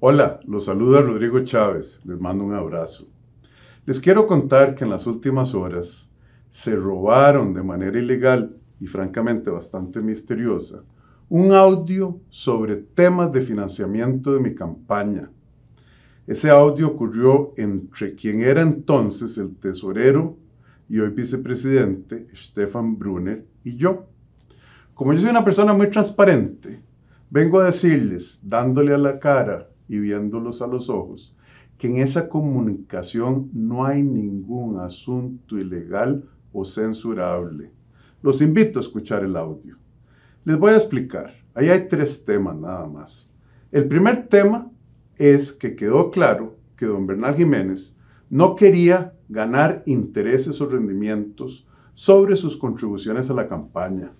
Hola, los saluda Rodrigo Chávez, les mando un abrazo. Les quiero contar que en las últimas horas se robaron de manera ilegal y francamente bastante misteriosa un audio sobre temas de financiamiento de mi campaña. Ese audio ocurrió entre quien era entonces el tesorero y hoy vicepresidente, Stefan Brunner, y yo. Como yo soy una persona muy transparente, vengo a decirles, dándole a la cara, y viéndolos a los ojos, que en esa comunicación no hay ningún asunto ilegal o censurable. Los invito a escuchar el audio. Les voy a explicar. Ahí hay tres temas nada más. El primer tema es que quedó claro que don Bernal Jiménez no quería ganar intereses o rendimientos sobre sus contribuciones a la campaña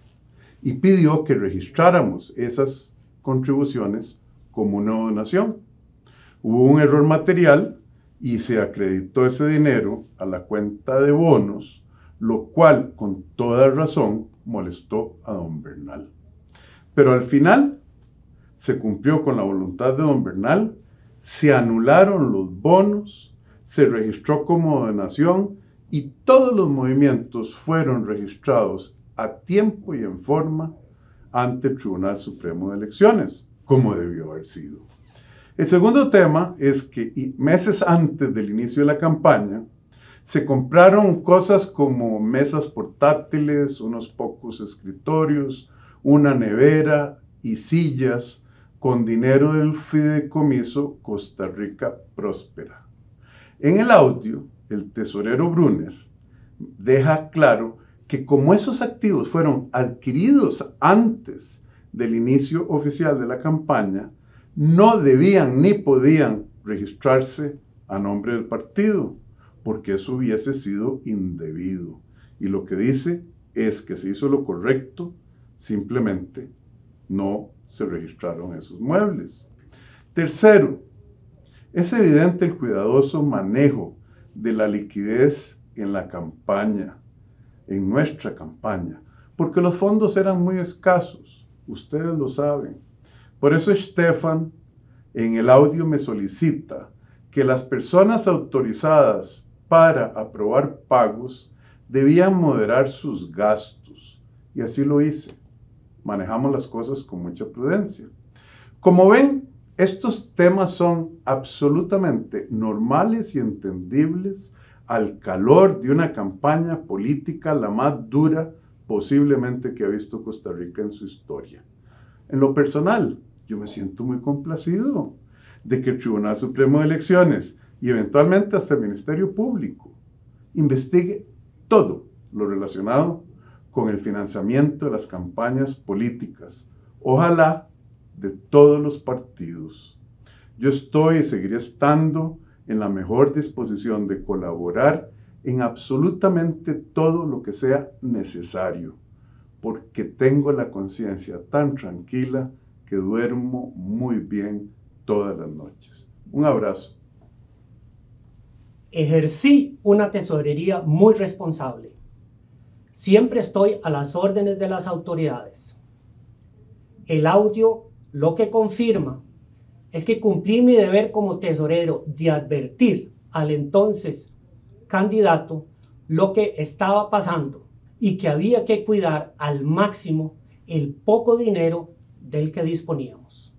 y pidió que registráramos esas contribuciones como una donación. Hubo un error material y se acreditó ese dinero a la cuenta de bonos, lo cual con toda razón molestó a don Bernal. Pero al final se cumplió con la voluntad de don Bernal, se anularon los bonos, se registró como donación y todos los movimientos fueron registrados a tiempo y en forma ante el Tribunal Supremo de Elecciones como debió haber sido. El segundo tema es que meses antes del inicio de la campaña, se compraron cosas como mesas portátiles, unos pocos escritorios, una nevera y sillas con dinero del fideicomiso Costa Rica Próspera. En el audio, el tesorero Brunner deja claro que como esos activos fueron adquiridos antes del inicio oficial de la campaña, no debían ni podían registrarse a nombre del partido, porque eso hubiese sido indebido. Y lo que dice es que se hizo lo correcto, simplemente no se registraron esos muebles. Tercero, es evidente el cuidadoso manejo de la liquidez en la campaña, en nuestra campaña, porque los fondos eran muy escasos Ustedes lo saben. Por eso Stefan en el audio me solicita que las personas autorizadas para aprobar pagos debían moderar sus gastos. Y así lo hice. Manejamos las cosas con mucha prudencia. Como ven, estos temas son absolutamente normales y entendibles al calor de una campaña política la más dura posiblemente que ha visto Costa Rica en su historia. En lo personal, yo me siento muy complacido de que el Tribunal Supremo de Elecciones y eventualmente hasta el Ministerio Público investigue todo lo relacionado con el financiamiento de las campañas políticas, ojalá de todos los partidos. Yo estoy y seguiré estando en la mejor disposición de colaborar en absolutamente todo lo que sea necesario, porque tengo la conciencia tan tranquila que duermo muy bien todas las noches. Un abrazo. Ejercí una tesorería muy responsable. Siempre estoy a las órdenes de las autoridades. El audio lo que confirma es que cumplí mi deber como tesorero de advertir al entonces candidato lo que estaba pasando y que había que cuidar al máximo el poco dinero del que disponíamos.